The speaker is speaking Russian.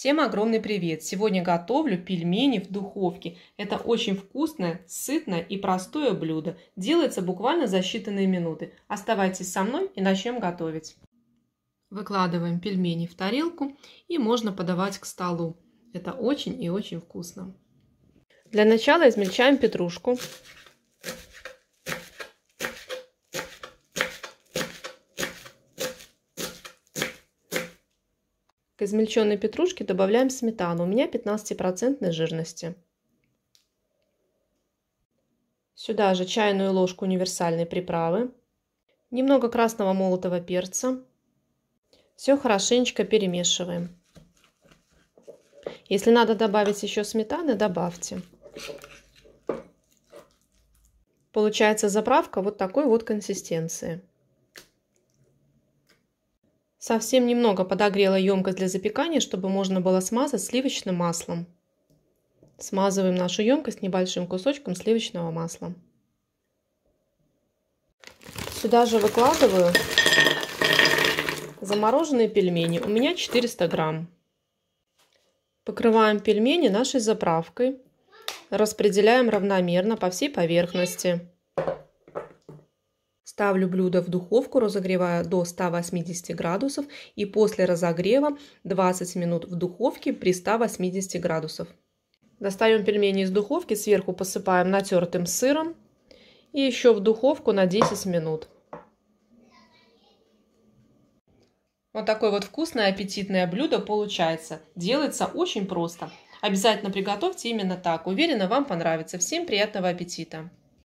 Всем огромный привет! Сегодня готовлю пельмени в духовке. Это очень вкусное, сытное и простое блюдо. Делается буквально за считанные минуты. Оставайтесь со мной и начнем готовить. Выкладываем пельмени в тарелку и можно подавать к столу. Это очень и очень вкусно. Для начала измельчаем петрушку. К измельченной петрушке добавляем сметану. У меня 15% жирности. Сюда же чайную ложку универсальной приправы. Немного красного молотого перца. Все хорошенечко перемешиваем. Если надо добавить еще сметаны, добавьте. Получается заправка вот такой вот консистенции. Совсем немного подогрела емкость для запекания, чтобы можно было смазать сливочным маслом. Смазываем нашу емкость небольшим кусочком сливочного масла. Сюда же выкладываю замороженные пельмени. У меня 400 грамм. Покрываем пельмени нашей заправкой. Распределяем равномерно по всей поверхности. Ставлю блюдо в духовку, разогреваю до 180 градусов и после разогрева 20 минут в духовке при 180 градусов. Достаем пельмени из духовки, сверху посыпаем натертым сыром и еще в духовку на 10 минут. Вот такое вот вкусное аппетитное блюдо получается. Делается очень просто. Обязательно приготовьте именно так. Уверена, вам понравится. Всем приятного аппетита!